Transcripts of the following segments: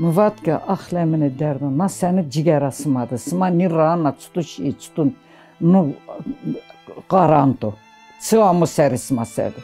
Mvatqa axlə minə dərdin, na səni cigər asmadı, sma ni rana tutuş içtun, nu qarantu. Цьому серед смаседу.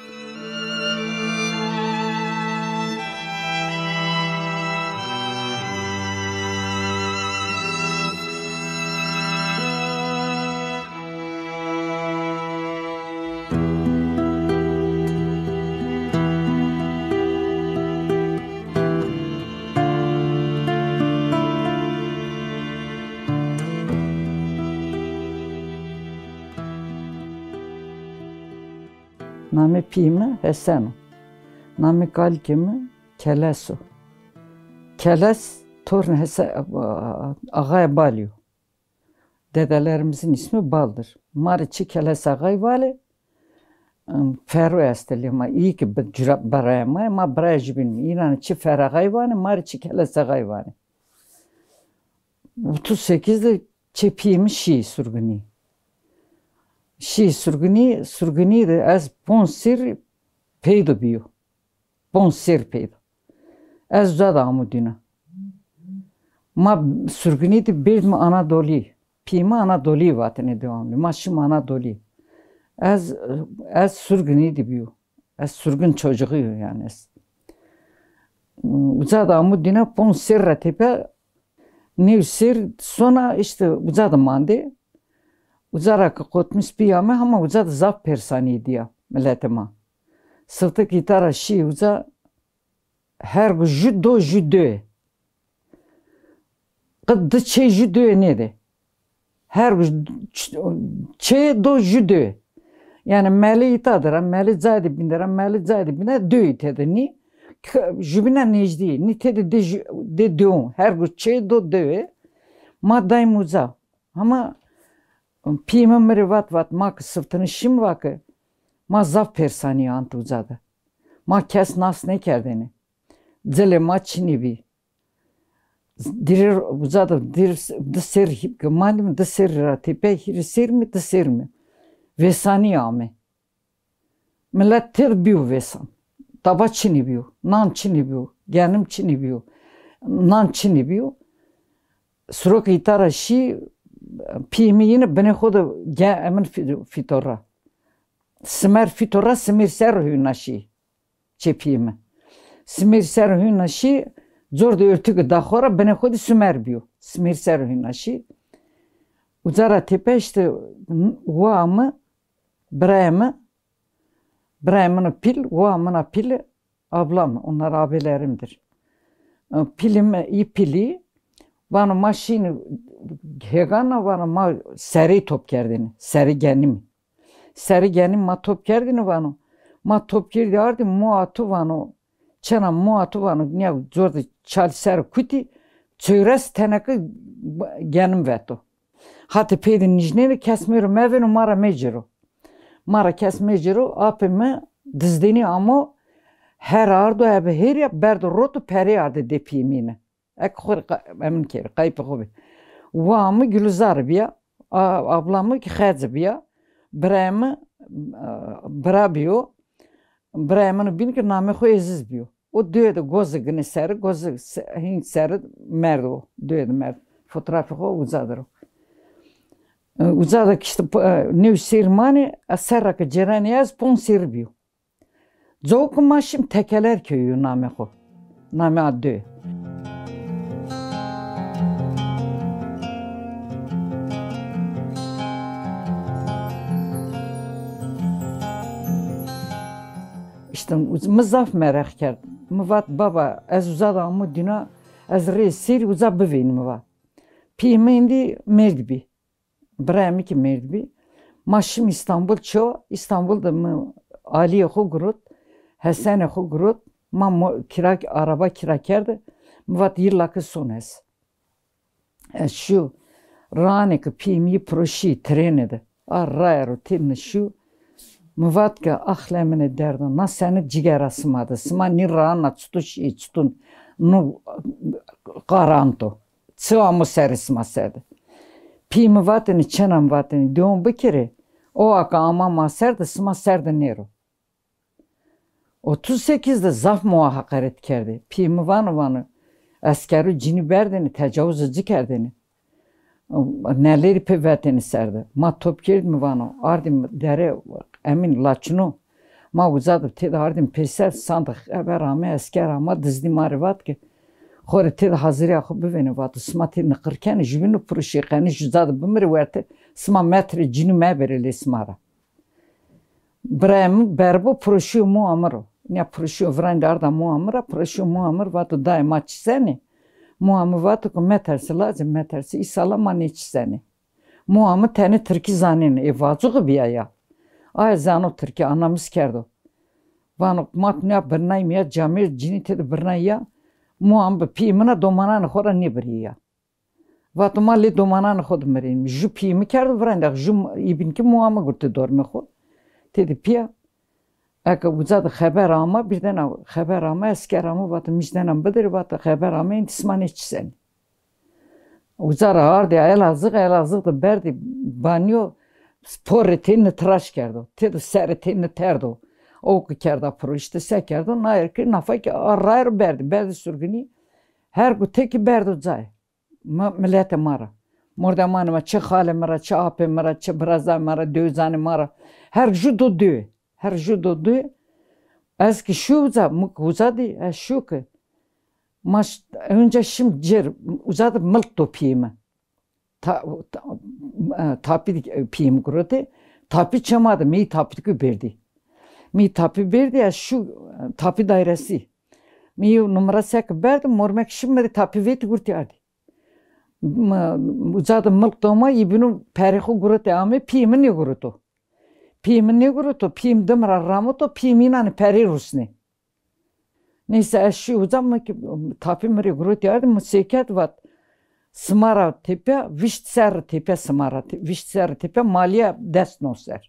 να μην πιούμε εσένο, να μην κάλκουμε κελέσο. Keles Tornhese e, Agay Balyo. Dedelerimizin ismi Bal'dır. Mariçi Keles Agay Vali. Feru esteliyama iyi ki cürap barayama ama barayıcı bilmiyor. İnan içi feragay vani, mariçi keles agay vani. 38'de çepiyemi Şii sürgünü. Şi sürgünü, sürgünü de ez ponsir peydo biyo. Ponsir peydo. Ez zada amu dina. Ma sürgünü de bir mi Anadolu. Pima Anadolu vatini devamlı. Ma şim Anadolu. Ez, ez sürgünü de biyo. Ez sürgün çocuğu yani ez. Zada amu düna ponsir ratepe Nevsir sonra işte uzadım mandi. Uzara ki kotmuş piya me hama uzat zaf persani diya millete ma. Sırtı gitara şi uza her gün judo judo. Kıddı çe judo ne de. Her gün çe do judo. Yani meli itadıra, meli zaydi bindira, meli zaydi bindira, döy tedi ni. Jübina necdi, ni tedi de, de dön. Her gün çe do döy. Ma daim uza. Ama Пима мриват ват мак сывтыны шим вакы. Ма зав персани ант узады. Ма кес нас не кердени. Дзеле ма чиниви. Дирир узады, дирир дысер хипки. Малим дысер рати. Пехири сер mi дысер mi? Vesani ame. Millet tir biu vesan. Taba çini biu, nan çini biu, genim çini biu, nan çini biu. Surok itara şi پیمین بنه خود گه امن فیتورا سمر فیتورا سمیر سر هوناشی چه پیمه سمیر سر هوناشی زور دا ارتگ داخورا بنه خود سمر بیو سمیر سر هوناشی Uzara tepe işte uamı bremi bremini pil uamına pili ablam onlar abilerimdir. Pilim i pili bana maşini hegana var ama seri top gerdini, seri genim. Seri genim ma top gerdini vanu. Ma top gerdi ardi muatu vanu. Çana muatu vanu ne zorda çal ser kuti. Çöres tenekı genim veto. Hati peydin nijneri kesmiru mevinu mara meciru. Mara kesmeciru apime dizdini ama her ardu ebe her ya berdo rotu peri ardı depiyimine. Ek xur emin kere kayıp hobi. Wamı Gülzar biya, ablamı Xəc biya, birəmi bira biyo, birəmini bin ki namı xo eziz biyo. O döyədi qozu günü səri, qozu hind səri mərd o, döyədi mərd. Fotoğrafı xo uzadır o. E, uzadır ki, e, ne sirmani, əsərraqı ceraniyaz, pon sir biyo. Dzovqı maşim təkələr köyü namı xo, namı ad döyədi. گشتم مزاف مرخ کرد مواد بابا از وزاد آمو دینا از ری سیر وزا ببین موا پیمندی مرد بی برامی که مرد بی ماشیم İstanbul چو İstanbul'da mı Ali خو گرود حسن خو گرود ما کراک araba kira کرد مواد یلاک سونس şu ranek pimi proşi trenede arra ero tin şu Mıvat ki ahlemini derdin, na seni ciger asmadı, sma ni rana tutuş i tutun, nu garanto. Sıva mu serisma Pi mıvatini, çenem mıvatini, diyon bir o aka ama ma serdi, sma serdi nero. 38'de zaf muha hakaret kerdi. Pi mıvanı vanı, askeri cini verdini, tecavüz edici Neleri pivetini serdi. Ma top kirdi mi vanı, dere Əmin Laçinu ma uzadıb tə hardim pesər sandıq əbəramə əskərama dizdimarvat ki xore tə hazır yaxı biveni vat smatı nıqırkən jvinu pruşiqəni juzadı bimir verti sma metri cini məbereli smara. Brem berbu pruşu mu amro. Ne pruşu vrangarda mu amra pruşu mu amr vat daima çiseni. Muamı vat ku metersi lazım metersi isala maniçseni. Muamı teni Türkizanini evacuğu biyaya. آیا زانو ترکی آنامز کرد وانو مات نیا برنای میا جامیر جنی تد برنایا مو هم به پیمنا دومانان خورا نیبریا و تو مالی دومانان خود مریم جو پیمی کرد ورند جو ایبین که مو هم گرت دور میخود تد پیا اگه وزاد خبر آما بیردن خبر آما اسکر آما وات میشدنم بدر وات خبر آما انتسمانی چیسن وزار آردی ایلازق ایلازق دا بردی بانیو спори ти не траш кардо ти до сери ти не тердо оку карда пуришти се кардо наир ки нафаки раир берди берди сургини her gu teki berdu zay ma millete mara morda manıma çe hale mara çe ape mara çe braza mara dövzani mara her judo dö her judo dö ez ki şu uza mık uza di e, şu ki maş önce şimdi cer uzadı mılk topiyimi ta, ta თაფი ფიმგროთე თაფი ჩამადა მე თაფიკი ბერდი მე თაფი ბერდი შუ თაფი დაირასი მე ნუმრასაკ ბერდი მორმექში მე თაფი ვეთ გურთიადი uzadı mılk doma ibinu perixu gurutu ame pimin ne gurutu. Pimin ne gurutu, pim dımra ramutu, pim inan peri rusni. Neyse eşi uzam mı ki tapi mri gurutu yardım mı seket vat. Смара тепе, виштсер тепе смара, виштсер тепе малия десно сер.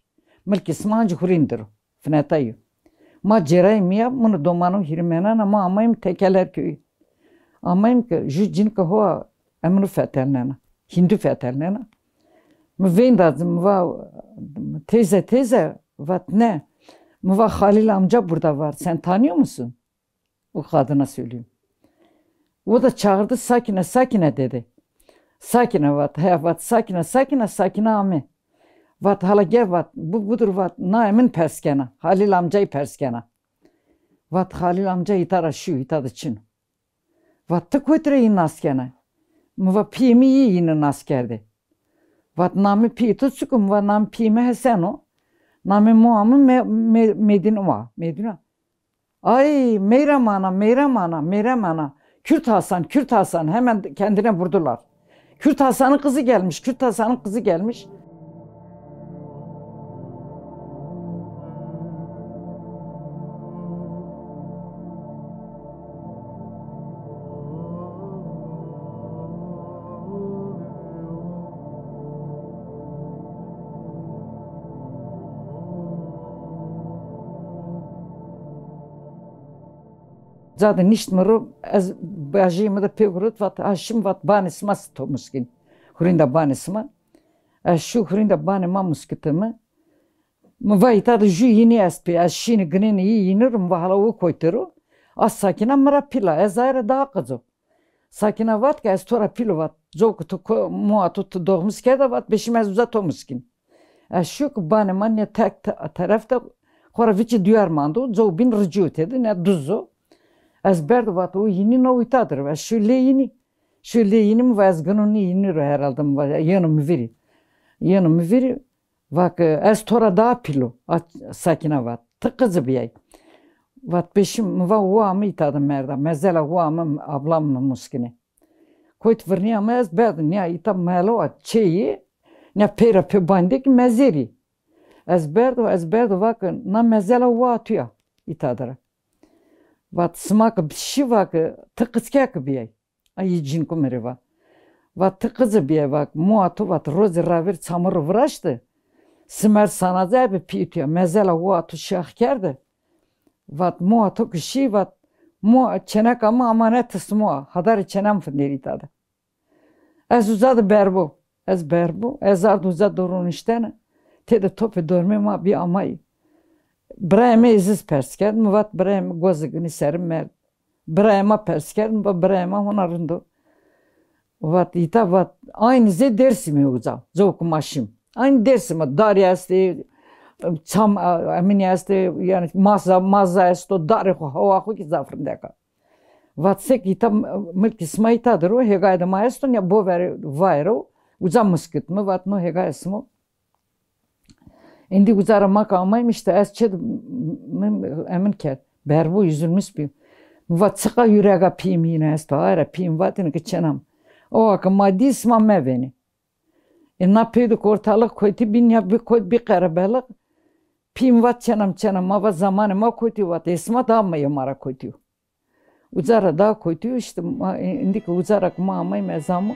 Мельки сманч хуриндир, фнетаю. Ma cereyim ya, bunu domanu hirmenen ama amayım tekeler köyü. Amayım ki, ju cin ki hoa emru fethernena, hindu fethernena. Mü veyn razım, va teyze teyze, va ne? Mü va Halil amca burada var, sen tanıyor musun? O kadına söyleyeyim. O da çağırdı sakine sakine dedi. Sakine vat, he vat, sakine, sakine, sakine ami. Vat hala gev vat, bu budur vat, naimin perskena, Halil amcayı perskena. Vat Halil amca itara şu itadı çin. Vat tı kutreyi naskena. Mıva pimi iyi yine naskerdi. Vat nami pi tutsukum, vat nam pimi heseno. Nami muamı me, me, medin va, medina. Ay Meyrem ana, Meyrem ana, Meyrem Kürt Hasan, Kürt Hasan hemen kendine vurdular. Kürt Hasan'ın kızı gelmiş, Kürt Hasan'ın kızı gelmiş. Zaten nicht mehr, es beaji me da pegurut vat ashim vat banis mas to muskin. Hurinda banis ma. Ashu hurinda bani ma muskitimi. Mı vay ta da ju yini espi, ashini gnini yi yinirim vahala u koytiru. As sakina mıra pila, ez ayrı daha kızı. Sakina vat ki ez tora pilo vat. Zok tu mua tut doğmus keda vat, beşim ez uzat o şu Ashu bani ma ne tek tarafta, Horavici duyarmandı, zok bin rıcı dedi, ne duzu. Аз бердуват у ини на уитадыр, аз шуле ини. Şöyle yeni mi vaz gününü yeni herhalde mi var yanım veri. Yanım veri. Vak az tora daha pilo sakina var. Tıkızı bir ay. Vat peşim va uamı itadım merda. Mezela uamı ablam mı muskine. Koyt vırniya mez berdu ya itam melo at çeyi. Ne pera pe bandik mezeri. Ez berdu ez berdu vak na mezela uatıyor itadırak. Vat smak bişi vak tıkıskak biye. Ay cin kumeri va. Vat tıkızı biye vak muatu vat rozi ravir çamur vraştı. Simer sanadı abi piyutiya. Mezela uatu şahkerdi. Vat muatu kişi vat mu çenek ama amanet ismu. Hadar çenem fınderi tadı. Ez uzadı berbu. Ez berbu. Ez ardu uzadı dorun iştene. Tede topi dönmem abi amayı. Breme iziz perskerm, vat breme gozigni serim mer. Brema perskerm, va brema honarındu. Vat ita vat aynı ze dersim yoza, zok maşim. Aynı dersim darya esti, çam emin esti yani maza maza esti darı hava ki zafrindeka. Vat sek ita mülk isma itadır o hegayda maestun ya bo ver vayro. Uza mıskıt mı vat no hegayes mu? İndi uzarıma qalmaymış da əskid mən əmin kər. Bərbu yüzülmüş bir. Va çıqa yüreğe piyim yine esto. Ayra piyim vatin ki çenam. O akı maddi isma meveni. E napıydık ortalık koyti bin ya bir koyt bir karabalık. Piyim vat çenam çenam ama zamanı ma koyti vat. Esma da mı yamara koyti. Uzara da koyti işte. Indiki uzarak ma e, amayım ezamı.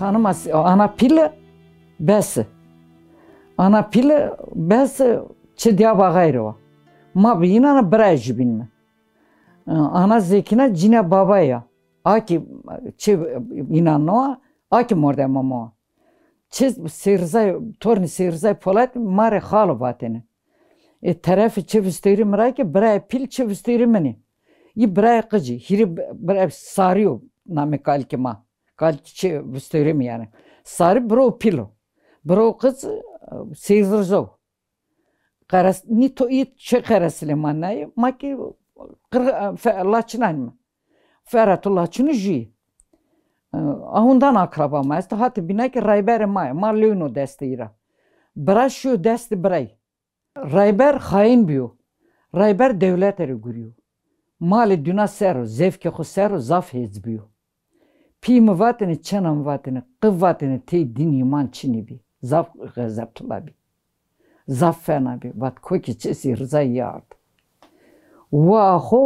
hanıma ana pili besi. Ana pili besi çi diya bağayrı o. Ma bir ana biraj bilme. Ee, ana zekine cine baba ya. Aki çi inanma aki morde mama. Çi sirzay torni sirzay polat mare halı batene. E tarafı çi vüsteri mraki biraj pil çi vüsteri meni. İ biraj kıcı. Hiri biraj sarıyor namikal kima. Kad çi yani. Sarı bro pilo. Bro kız e, seyir zov. Karas ni to it çe şey karasle manayı maki kır e, laçınan mı? Feratullah çını jüyü. E, ahundan akraba ma esta hati binek rayber ma ma lüno destira. Bra şu dest bray. Rayber hain biyo. Rayber devlet eri gürüyor. Mali dünya seru, zevke xu seru, zaf hezbiyo. پیمە واتنە چەنم واتنە قواتنە تێی دینیمان چینی بی زاف غەزەبتڵا بی زاف فێنا بی بات کۆکی چسی ڕزای یارد واخۆ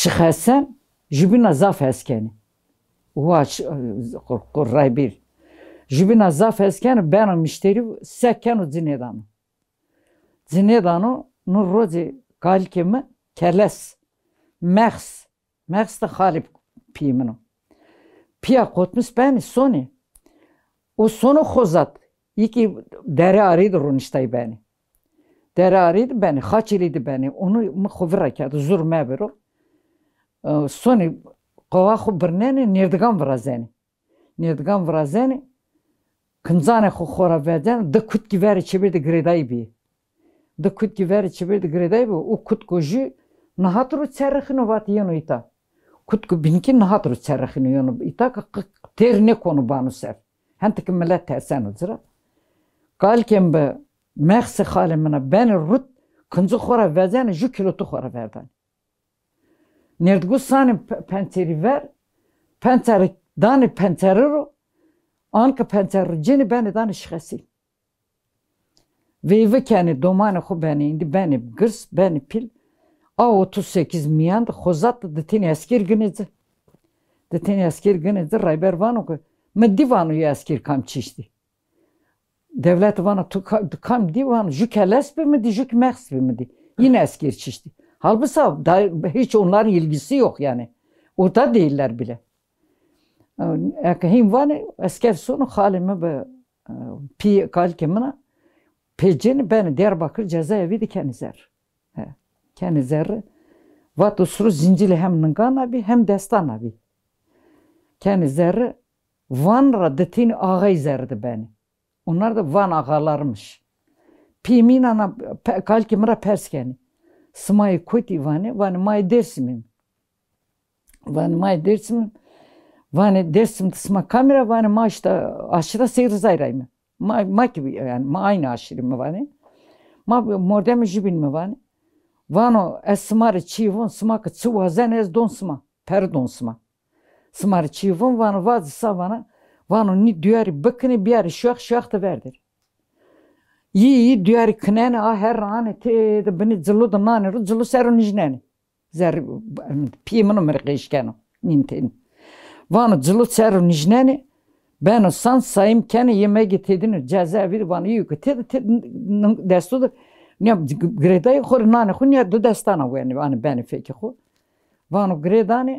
شخەسەن ji bina zaf hezkenî raybir ji bina zaf hezken bena mişterî seken û zinêdan zinêdan û nû rozê kalkê min keles mexs mexs de xalib pî min пия котмус бэми сони. У сону хозат. İki dere arıydı runiştay beni. Dere arıydı beni, haçiliydi beni. Onu mı kovra kâdı, zur mebiru. Soni, kova xo birneni, nirdigan vrazeni. Nirdigan vrazeni, kınzane xo xora veden, da kut giveri çebirdi griday bi. Da kut giveri çebirdi griday bi, o kut goji, nahatru çerrixinovat yenu ita. كنت بنكي نهضروا تسرخني يوم إتاك تيرني كونو بانو سر هنت كملت تحسن زرا قال كم ب مخس خالي منا بين الرد كنزو خورا فازان جو كيلو تو خورا فردان نردقو ساني بنتيري فر بنتيري داني بنتيري رو آنك بنتيري جيني باني داني شخصي ویوه کنی دومان خو بانی ایندی بانی گرس بانی پیل A38 miyan xozat ditin eskir günezi. Ditin asker günezi rayber vanu ki. Me divanu ya asker kam çişti. Devlet vana tu kam divanu. Juk helesbi mi di, juk meksbi mi di. Yine asker çişti. Halbuki da hiç onların ilgisi yok yani. Orada değiller bile. Hem var asker sonu halime be pi kalkemine pecini beni Diyarbakır cezaevi diken He kendi zerri vat usru zincili hem nıngan abi hem destan abi. Kendi zerri vanra detin ağay zerdi beni. Onlar da van ağalarmış. Piminana kalkimra perskeni. Smayı koti vani, vani may dersimim. Vani may dersimim. Vani dersim sma kamera vani maşta işte aşırı seyir zayrayım. Ma, ma gibi yani ma aynı aşırı mı vani? Ma mordem jibin mi vani? Vano es smar çivon smak çuva zen ez don sma. Perdon sma. Smar çivon vano vazı savana vano ni düyari bıkını bir yeri şuak şuak da verdir. Yi yi düyari kınene a her rane te de beni zılı da nane ru zılı seru nijneni. Zer piyemini mırgışkenu. Ninteni. Vano zılı seru nijneni. Ben o san sayım kene yemeği tedini cezaevi vanı yükü tedi tedi destudur. نیا گریدای خور نان خون یه دو دستان و یعنی وانه بن فیک خو وانو گریدانی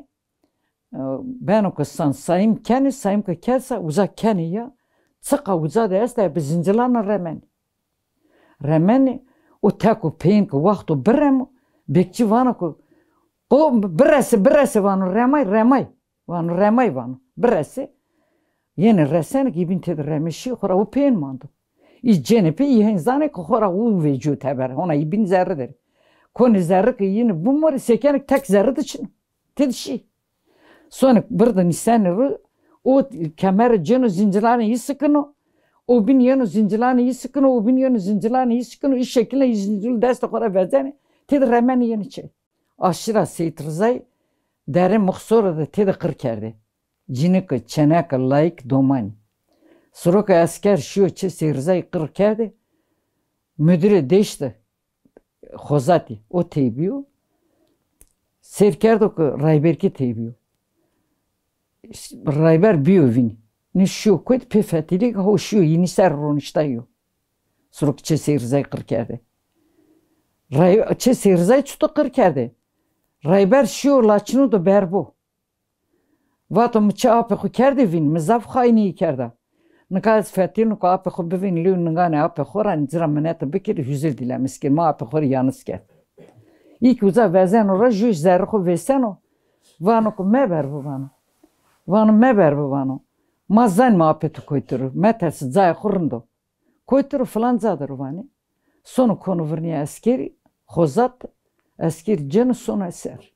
بنو که سن سایم کنی سایم که کسا وزا کنی یا ثقه وزا ده است به زنجلان رمن رمن او تکو پین که وقتو برم بکچی وانو که برسه برسه وانو رمای رمای وانو رمای وانو برسه یعنی رسن که بین تید رمیشی خورا او پین ماند. ای جنپی یه انسان kohora خورا او وجود ona هونا ای بین zerre ki yine زره که یین بمور سکنک تک Tedişi, sonra bir de nisanları o kemer cenu zincirlerini iyi sıkını o bin yenu zincirlerini iyi sıkını o bin yenu zincirlerini iyi o, iş şekline zincirli destek olarak verdiğini tedi remen yeni çey. Aşıra Seyit Rıza'yı derin muhsora da tedi kırkerdi. Cinik çenek layık domani. سرک اسکر شیو چه سیرزای قر کرده مدیر دیشته خوزاتی او تیبیو سیر کرده که رایبر که تیبیو رایبر بیو وینی نشیو کد پفتیلی که هو شو یینی سر رونشتاییو سروک چه سیرزای قر کرده رای... چه سیرزای چطور قر کرده رایبر شیو لاچنو دو بر بو و مچه آپ خو کرده وین مزاف خاینی کرده Nigaz fətin ku apê xwe bivîn lê û ningane apê xwe re cira mineta bikir huzîr dîle miskên ma apê xwe yanis ket. Îk uza vezeno re jû ji zerre xwe vêseno vano ku me ber bivano. Vano me ber bivano. Ma zen ma apê tu koyturu me tersi zaya xwe rindo. Koyturu filan zadir vanê. Sonu konu virniye eskerî xozat eskir cin sonu eser.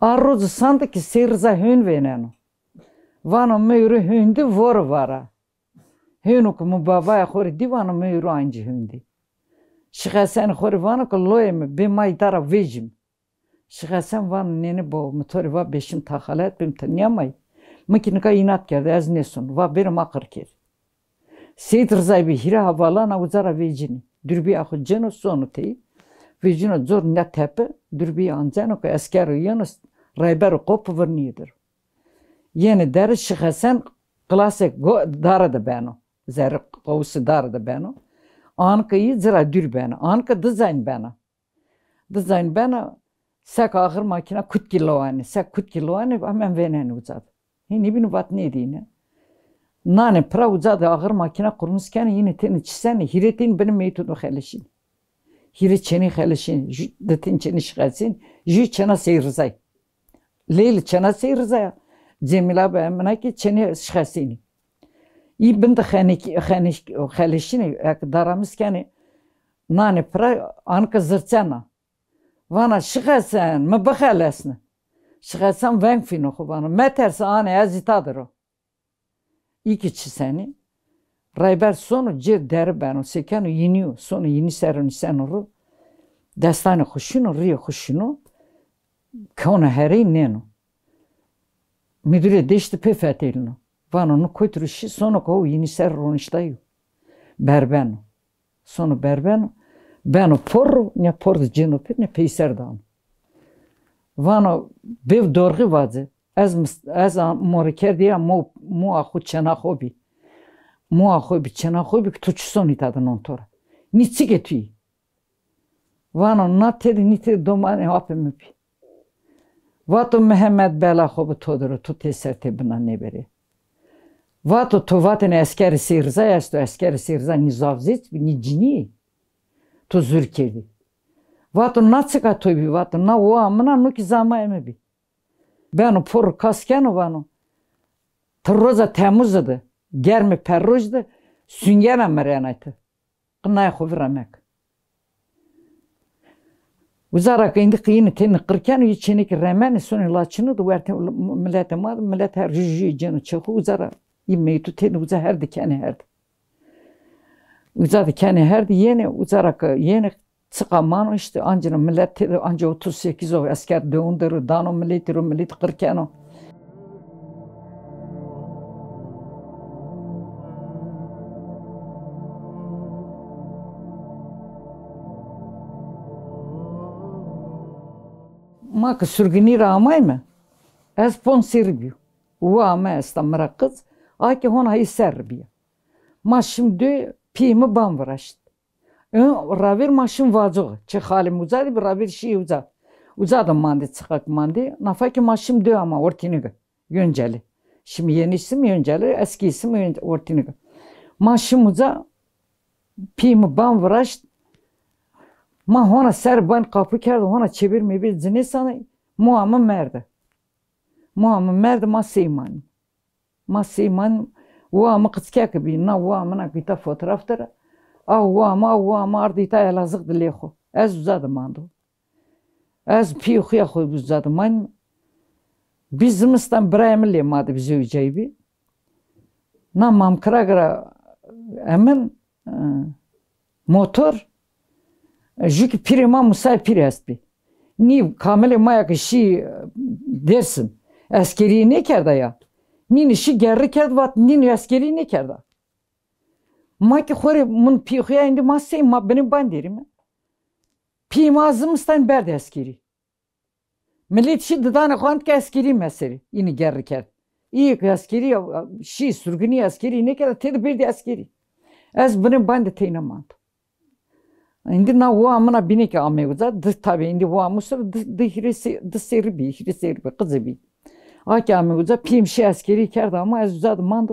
Ar rozu sandı ki seyirza hün venenu. Vano me yürü hündü voru vara. هینو که مبابای خور دیوانو می رو انجی هندی حسین خور وانو که لویم بی مای دارا ویجم حسین وانو نینه با مطوری و بشم تاخالت بیم مکی مکنکا اینات کرده از نیسون و ما اقر کرد سید رضای به هیره حوالانا وزارا ویجینی بی اخو جنو سونو تی ویجینو زور نه تپه بی آنزانو که اسکر یانس رایبر قوپ ورنیدر یعنی در شخصن کلاسیک داره ده بینو Zer qavsi dar da beno. Anka iyi zira dür beno. Anka dizayn beno. Dizayn beno. Sek ahır makina kut kilo kilovani. Sek kut kilo kilovani hemen venen uzad. Hini bin vat ne diyene. Nane pra uzad ahır makina kurmuşken yine teni çisene. Hiretin benim meytudu xelişin. Hiri çeni xelişin. Detin çeni şıkasın. Jü çena seyrizay. Leyli çena seyrizay. Cemil abi emine ki çeni şıkasın. ای بند خانیک خانیش خالشینی دارم از کنی نانی پر، آنکه زرتنا وانا شخصن ما نه شخصن ونگ فی نخو خوبانو مترس آنه ایتا تادرو ای که چی سنی بر سونو جر در بنو سکنو ینیو سونو ینی سرونی سنو رو دستان خوشینو ری خوشینو که اون هری نینو میدوری دشت پی فتیلنو vanunu koyturuşi sonu kovu yiniser roniştayu. Berbenu. Sonu berbenu. beno porru ne porru cinopir ne peyser dağın. Vano bev dorgi vadzi. Ez, ez moriker diye mu, mu ahu çena hobi. Mu ahu bi çena hobi ki tuçu son hitadın ontora. Nitsi getüyi. Vano na tedi nitedi domani hapim öpi. Vato Mehmet bela hobi toduru tu teser tebina neberi. و تو تو وطن اسکر سیرزه است و اسکر سیرزه نیزافزیت نیجنی تو زور کردی و تو ناتسکا توی بی و تو نه و امنا نو کی زما امی بی بانو پر کاسکن و بانو تروزا تموز ده گرم پروج ده سنگر امرانایت قنای خو رمک وزارة كاين قين تين قركان يتشينك الرمان سوني لا تشنو دوارت ملات ملات رجي جانو تشوفو وزارة yemeği teni uzaherdi kene herdi. Uzadı kene herdi yeni uzarak yeni çıkaman işte anca millet anca 38 o asker döndürü dano millet millet kırken o. ما که سرگنی را آمای ما از پون سیرگیو و آمه استمرا قز Aki hona iserbiye. Maşım dü pimi ban vıraşt. Ravir maşım vazo. Çe halim uzadı, bir ravir şi uzad. Uzadım mandi çıkak mandi. ki maşım dü ama ortiniga. Yünceli. Şimdi yeni isim yünceli, eski isim Maşım uzad pimi ban vıraşt. Ma hona serban kapı kerdi, hona mi bir zini sana. Muamı merdi. Muamı merdi ma seymani. Masiman, масиман уа мыкцкяк бина уа мына кита фотрафтера а уа ма уа ма ардита элазык дилехо аз узадыманду аз пиухия хой бузадыман biz zımıstan birayımı lemadı bize üceybi. Na mamkıra gira emin e, motor e, jüki pirima musay pir esbi. Ni kamile mayak işi e, dersin. askeri ne kerda ya? نین شی کرد و نین اسکری نکرد ما که خوری من پیخیا اندی ما سی ما بنی باندیریم پیمازم استن برد اسکری ملیت شی ددان خواند که اسکری مسری اینی گری کرد İyi askeri şey sürgünü askeri ne kadar tedbirli askeri. Ez bunu ben de teynemant. Şimdi na o amına binek amevza, tabi şimdi o amusur, dı hirisi, dı seri bi, hirisi seri bi, kızı bi. حاکم گوزا پیمشی askeri کرد ama از زد ماند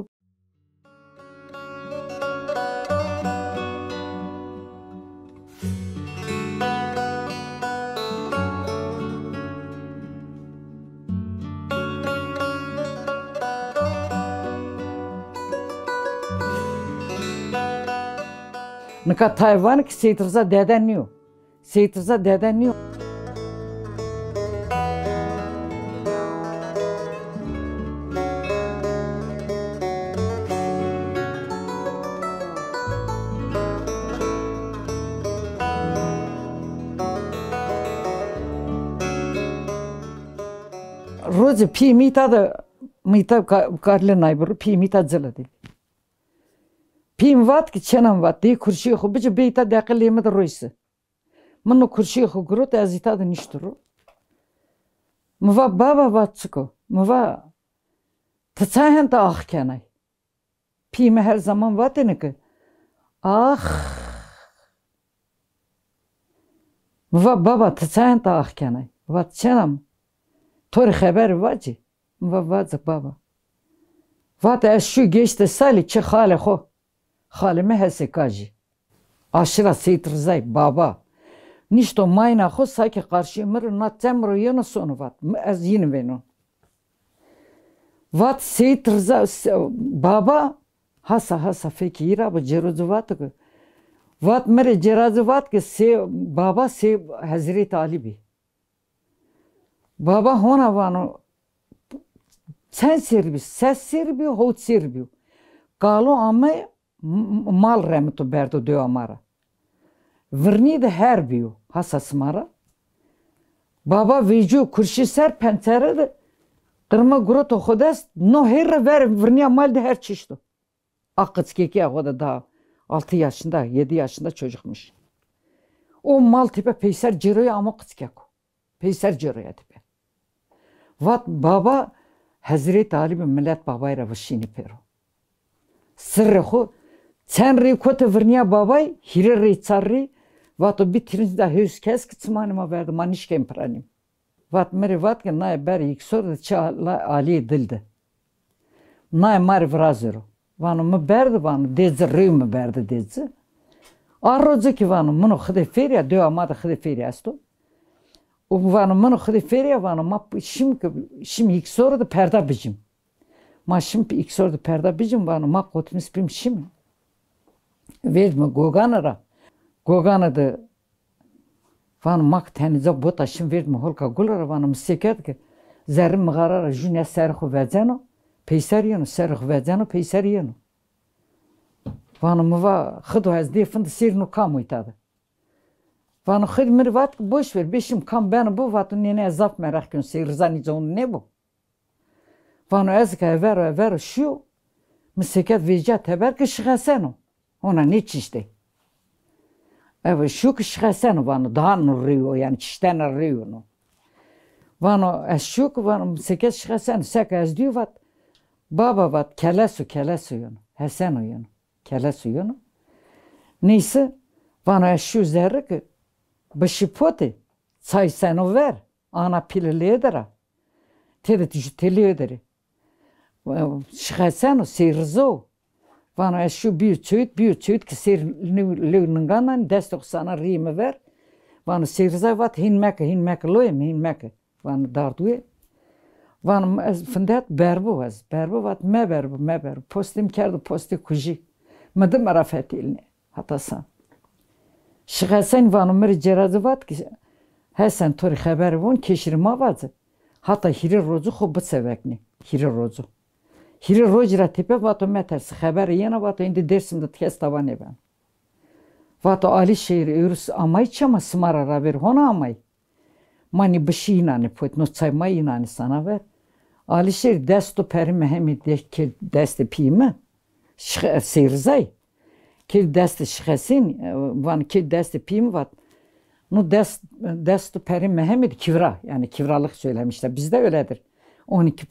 Nka Tayvan ki seytirza deden niyo. Seytirza deden niyo. روز پی میتا دا میتا کارل نایبر پی میتا زل دی پیم مواد که چنم واد، دی کرشی خو بچه بیتا لیمه مد رویسه منو کرشی خو گروت از ایتا دا نیشترو موا بابا واد چکو موا تچاین تا آخ کنای پیم هر زمان واد نکه آخ موا بابا تچاین تا آخ کنای واد چنم تور خبر واجی و واز بابا وات از شو گشت سالی چه خاله خو خاله مه هسی کاجی آشرا سیتر زای بابا نیشتو ماینا خو ساکی قارشی مرو نا رو یه نسونو وات از یین بینون وات سیتر زای بابا هسا هسا فکیرا با جروز وات که وات مره جراز وات که سی بابا سی حضرت علی بی Баба Гоновану sen Сербі, се Сербію, гот Сербію. Кало аме мал ремето бердо до амара. Врни де Хербію, хасас мара. Баба вижу курши сер пентере де кырма гурото ходес, но херре вер врни амал де her çişto. Akıtskeki o da daha 6 yaşında, 7 yaşında çocukmuş. O mal tipe peyser ciroya ama kıtskek. Peyser ciroya tipe. Vat baba Hezret Ali bi millet babayra vişînî pêro. Sirri xu sen rê kote virniya babay hire rê tsarrî vato bitirins da hêz kes ki tsimanima verdi manişkên piranîm. Vat mirê vatkin naye ber yîksor di çi aliyê dil de. Naye marê virazero. Vanu mi berdi vanu dêzi rê mi berdi dêzi. A rozekî vanu min û xidê fêriya dê amade xidê fêriya esto vanımın xriferia vanıma şim şim iksor da perda bicim. Ma şim iksor da perda bicim vanıma kotmis bim şim. Verme goganara. Gogana da vanıma tenize bota şim verme holka gulara vanım sekert ki zerim mğarara junya serxu vezeno. Peyseriyonu serxu vezeno peyseriyonu. Vanımı va xıdu ez defin de sernu kamu itadı. Van hıdmır vat boş ver. Beşim kam ben bu vatın nene azap merak gün seyrzani canı ne bu? Van ezka ver ver şu. Miseket veca teber ki o Ona ne çişti? Evet şu ki o vanı daha nırıyor yani çişten nırıyor no. Vanı ez şu ki vanı miseket şıkasenu. Seka ez diyor vat. Baba vat kelesu kelesu yonu. o yonu. Kelesu yonu. Neyse vanı ez şu zerre ki Bışıpoti, say senover ver, ana pililiyedera. Tedi dijiteliyederi. Şıkhasanu, sirzo Vana eşu bir çöyüt, bir çöyüt ki seyir lüğnünganan sana rime ver. Vana sirza vat hinmeke, hinmeke loyem, hinmeke. Vana darduye. وانم از فندات بربو از بربو وات Շղասեն վանումեր ջերազվատ հեսեն թորի խաբարվոն քեշիրմաված հատա հիրը ռոզու խոբս էվեկնի հիրը ռոզու հիրը ռոջրա տիպե վատո մետերս խաբարը ենա վատո ինձ դերսində թես տավանեվան վատո ալի շեիր յուրս ամայ չամա սմարա ռավեր հոնա ամայ մանի բշինանի փոտնո ցայմայինանի սանավեր ալիշեր դեստո պերմե հեմի դեքի դեստի պիմը շիղ սիրզայ Kir dest şixesin, e, van kir dest pim vat. Nu dest dest peri Mehmet kivra yani kivralık söylemişler. Bizde öyledir. 12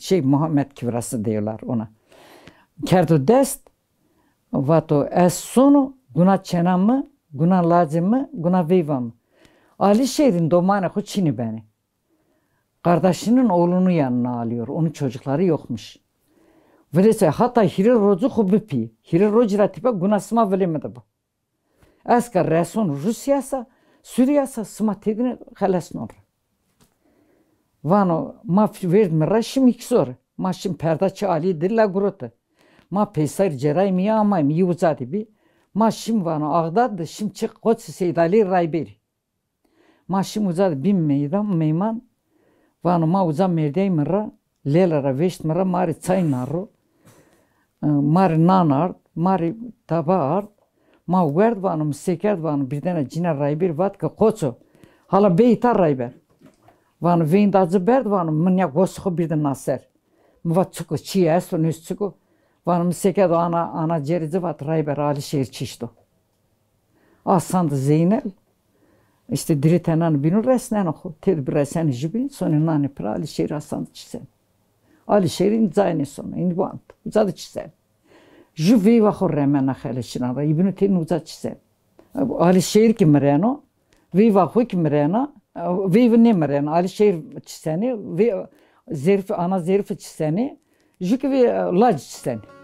şey Muhammed kivrası diyorlar ona. Kerdu dest vato es sonu guna çenamı, guna mı, guna vivamı. Ali Şehir'in domane hu Çin'i beni. Kardeşinin oğlunu yanına alıyor. Onun çocukları yokmuş. ولسه حتى هیر روزو خوب بپی هیر روز را تیپا گناسما ولی مدبو از که رسون روسیا سا سوریا سا سماتیدن خلاص نور وانو ما ورد مرشم اکسور ما شم پرده چه علی دلا گروته ما پیسر جرای میا اما میوزادی بی ما شم وانو آغداد شم چه قدس سیدالی رای بری ما شم وزاد بیم میدم میمان وانو ما وزا مردی مرا لیل را وشت مرا ماری چای نارو Ee, mari nanard, mari tabaard, ma werd vanı, e bir tane cine raybir vat ki koçu. Hala tar rayber. Vanı veyndacı berd vanı, mınya gosuğu bir de naser. Mıva çıkı, çiye esun üst çıkı. Vanı msekerd ana, ana cerici vat rayber, ali şehir çiştu. Asandı Zeynel. İşte diritenan binur resnen oku. Tedbir esen jibin, sonu nani pra, ali şehir asandı çisen. Ալիշերին ձայնեսոն էին բանտ, ուզածը չսեն։ Ժուվի վախոր ռեմենա խելեշինա, իբնութին ուզած չսեն։ Ալիշեր կի մրենո, վի վախու կի մրենա, վի վնի մրենա, Ալիշեր չսենի, վի զերֆ, անա զերֆ չսենի, ժուկի վի լաջ չսենի։